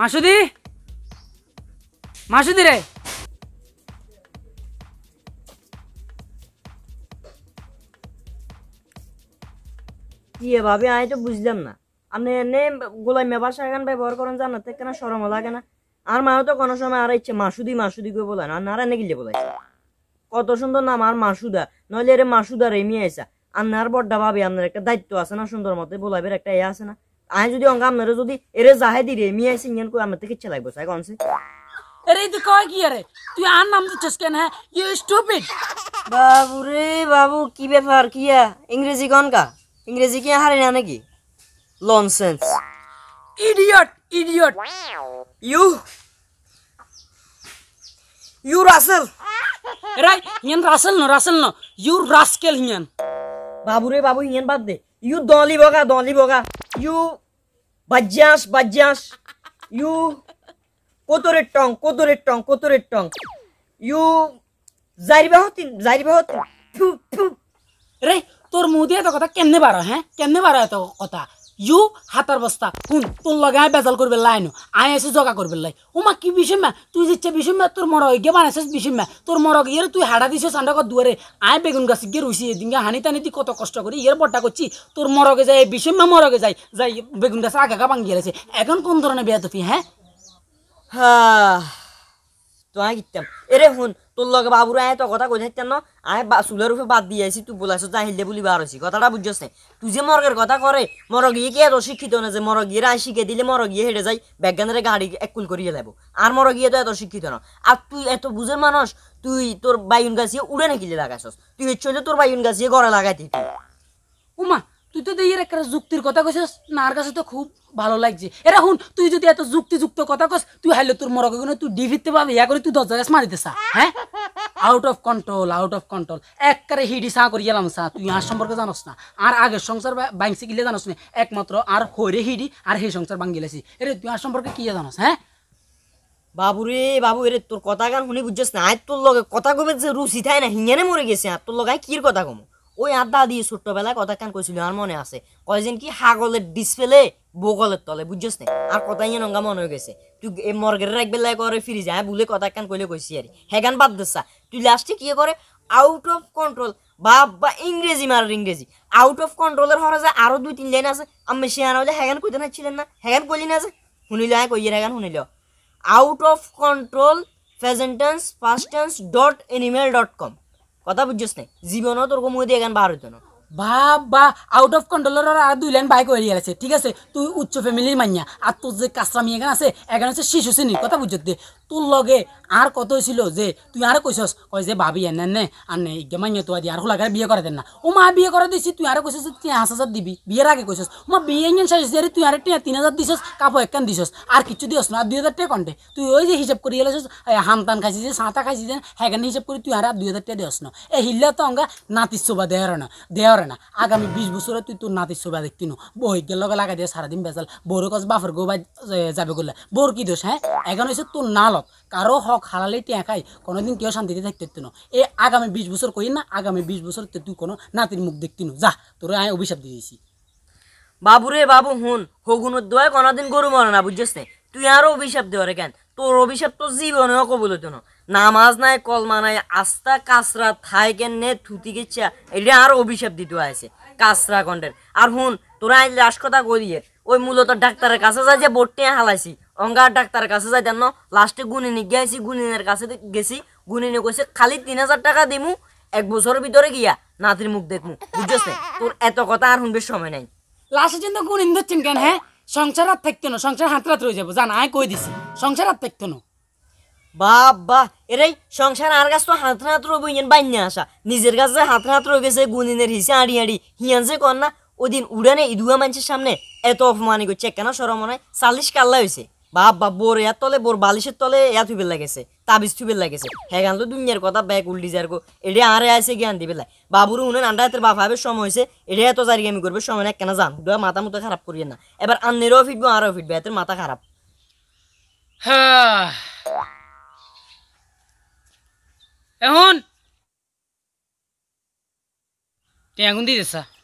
মাসুদি মাসুদি রে ইয়ে আমি তো বুঝলাম না আপনি এনে গোলাই মেবার সাগান ব্যবহার করেন সরম লাগে না আর মাও তো কোনো সময় আর ইচ্ছে মাসুদি মাসুদি করে বলেন আর নারা নেগিলে কত সুন্দর নাম আর মাসুদা নইলে এর মাসুদা রেমি আইসা আপনার বড্ডা ভাবি আপনার একটা দায়িত্ব আছে না সুন্দর মতে বলাইবের একটা ইয়ে আছে না আয় যদি অঙ্গা মেরে যদি এরে যাহে দি রে মিয়া এসে ইয়ান কই আমাতে কিচ্ছা লাগবো সাই কোন সে अरे तो कह की अरे তুই আর নাম দিচ্ছিস কেন হ্যাঁ ইউ স্টুপিড বাবু রে বাবু কি ব্যাপার কিয়া ইংরেজি কোন কা ইংরেজি কি হারে না নাকি nonsense idiot idiot you you Russell রে ইয়ান রাসেল ন রাসেল ন ইউ রাস্কেল ইয়ান বাবু রে বাবু ইয়ান বাদ দে ইউ দলি বগা দলি বগা ইউ বাজ্যাস বাজ্যাস ইউ কোতরের টং কোতরের টং কোতরের টং ইউ জারিবাহতিন জারিবাহতিন ফু ফু রে তোর মুহ দিয়ে এত কথা কেমনে বারো হ্যাঁ কেমনে বারো এত কথা ইউ হাতার বস্তা কোন তোর লগে আয় বেজাল করবে লাইন আই এসে জগা করবে লাই উমা কি বিষয় মা তুই যে বিষয় মা তোর মর গে বানাইছিস বিষয় মা তোর মর ইয়ে তুই হাড়া দিছ সান্ডা কর দুয়ারে আয় বেগুন গাছ গিয়ে রুইছি এদিনকে হানি টানি তুই কত কষ্ট করি ইয়ের বড্ডা করছি তোর মরগে যায় এই বিষয় মা গে যাই যাই বেগুন গাছ আগে ভাঙি আছে এখন কোন ধরনের তুফি হ্যাঁ হ্যাঁ তো আগে এরে হুন তোর লগে বাবুর আয় তো কথা কোথায় ন আয় চুলের রূপে বাদ দিয়ে আছি তুই বলাইছ যা হিলে বলি বার হয়েছি কথাটা বুঝছিস না তুই যে মরগের কথা করে মরগিয়ে কে এত শিক্ষিত না যে মরগিয়ে রায় শিখে দিলে মরগিয়ে হেঁটে যাই বিজ্ঞানের গাড়ি একুল করিয়ে লাগবো আর মরগিয়ে তো এত শিক্ষিত না আর তুই এত বুঝের মানুষ তুই তোর বাইন গাছিয়ে উড়ে নাকি লাগাইছস তুই হচ্ছে তোর বাইন গাছিয়ে ঘরে লাগাইতি উমা তুই তো দেখি একটা যুক্তির কথা কইছিস নার কাছে তো খুব ভালো লাগছে এরা হুন তুই যদি এত যুক্তিযুক্ত কথা কস তুই হাইলে তোর মরকে কোনো তুই ডিভিতে পাবি ইয়া করে তুই দশ জায়গায় মারিতে সা হ্যাঁ out of control out of control একবারে হিডি সা করি গেলাম সা তুই আর সম্পর্কে জানস না আর আগের সংসার বাংসি গিলে জানস না একমাত্র আর হইরে হিডি আর হে সংসার বাঙ্গিলেছি এরে তুই আর সম্পর্কে কি জানস হ্যাঁ বাবুরে বাবু এরে তোর কথা গান শুনে বুঝছিস না আর তোর লগে কথা কমে যে রুচি থাই না হিঙ্গানে মরে গেছে আর তোর লগে কির কথা কমো ওই আড্ডা দিয়ে ছোট্টবেলায় কথা কান কইছিল আর মনে আছে কয়জন কি হাগলের ডিসপ্লে বগলের তলে বুঝছিস না আর কথাই নঙ্গা মনে হয়ে গেছে তুই এই মর্গের রাখবেলা করে ফিরে যায় বলে কথা কান কইলে কইছি আর হেগান বাদ দিছা তুই লাস্টে কি করে আউট অফ কন্ট্রোল বা ইংরেজি মার ইংরেজি আউট অফ কন্ট্রোলের হরে যায় আরো দুই তিন লাইন আছে আমি সে আনা হলে হ্যাগান কইতে নাচ্ছিলেন না হ্যাগান কইলি না যে শুনিল হ্যাঁ কইয়ের হ্যাগান শুনিল আউট অফ কন্ট্রোল প্রেজেন্টেন্স ফার্স্টেন্স ডট এনিমেল ডট কম কথা বুঝছিস না জীবনও তোর মুখ দিয়ে গান বার হইতো না বাপ বা আউট অফ কন্ট্রোলের আর দুই লাইন বাইক হয়ে গেছে ঠিক আছে তুই উচ্চ ফ্যামিলির মানিয়া আর তোর যে কাঁচরা মেয়ে এখানে আছে এখানে হচ্ছে শিশু শ্রেণীর কথা বুঝতে তোর লগে আর কত হয়েছিল যে তুই আর কইসস কয় যে ভাবি এনে নে আর নে গেমাইন তো দি আর লাগার বিয়ে করে দেন না ও মা বিয়ে করে দিছি তুই আর কইসস তিন হাজার দিবি বিয়ের আগে কইসস মা বিয়ে ইঞ্জিন সাইজ যে তুই আর টিয়া তিন হাজার দিছস কাপড় একখান দিছস আর কিছু দিস না আর দুই হাজার টাকা কন্টে তুই ওই যে হিসাব করি গেলেছস তান খাইছি যে সাঁতা খাইছি যে হ্যাঁ হিসাব করি তুই আর দুই হাজার টাকা দিস না এ হিল্লা তো অঙ্গা নাতির শোভা দেওয়ার না দেওয়ার না আগামী বিশ বছরে তুই তোর নাতির শোভা দেখতি নো বহিকের লগে লাগাই দিয়ে সারাদিন বেজাল বোর কস বাফের গো বা যাবে করলে বোর কি দোষ হ্যাঁ এখন হয়েছে তোর নালত হক কারো হক হারালে টেঁকাই কোনোদিন কেউ শান্তিতে থাকতে না এ আগামী বিশ বছর কই না আগামী বিশ বছর তুই কোনো নাতির মুখ দেখতি যা তোর আমি অভিশাপ দিয়ে দিয়েছি বাবু রে বাবু হুন হগুনের দোয়া কোনোদিন গরু মরে না বুঝছিস তুই আরও অভিশাপ দেওয়ার কেন তোর অভিশাপ তো জীবনেও কবুল হতো না নামাজ নাই কলমা নাই আস্তা কাসরা কেন নে থুতি গেছা এটা আরও অভিশাপ দিতে আছে কাসরা কণ্ঠের আর হুন তোরা আজ লাশ কথা করিয়ে ওই মূলত ডাক্তারের কাছে যা যে বোর্ডটি হালাইছি অঙ্গার ডাক্তার কাছে যাই না লাস্টে গুনিনি গিয়েছি গুনিনের কাছে গেছি গুনিনি কইছে খালি তিন হাজার টাকা দিমু এক বছরের ভিতরে গিয়া নাতির মুখ দেখমু বুঝছিস তোর এত কথা আর শুনবে সময় নাই লাস্টে কিন্তু গুনিন ধরছেন কেন হ্যাঁ সংসার আর থাকতে না সংসার হাত রাত রয়ে যাবো জান আয় কই দিছি সংসার আর থাকতে না বাপ বা এরে সংসার আর গাছ তো হাত হাত রবি বাইন্য আসা নিজের কাছে হাত হাত রয়ে গেছে গুনিনের হিসে আড়ি আড়ি হিয়ান যে কর না ওদিন উড়ানে ইদুয়া মানুষের সামনে এত অপমানি করছে কেন সরমনে চালিশ কাল্লা হয়েছে বাপ বাপ বোর এত তলে বোর বালিশের তলে এত থুবেল লাগেছে তাবিজ থুবেল লাগেছে হ্যাঁ গান তো দুনিয়ার কথা ব্যাগ উল্ডি যার গো এডে আরে আইসে জ্ঞান দিবে লাই বাবুর উনি আন্ডা হাতের বাপ হাবে সময় হয়েছে এডে এত জারি আমি করবে সময় না কেনা জান দুয়া মাথা মতো খারাপ করিয়ে না এবার আন্নেরও ফিটবো আরও ফিটবে এতের মাথা খারাপ এখন তে আগুন দিয়েছা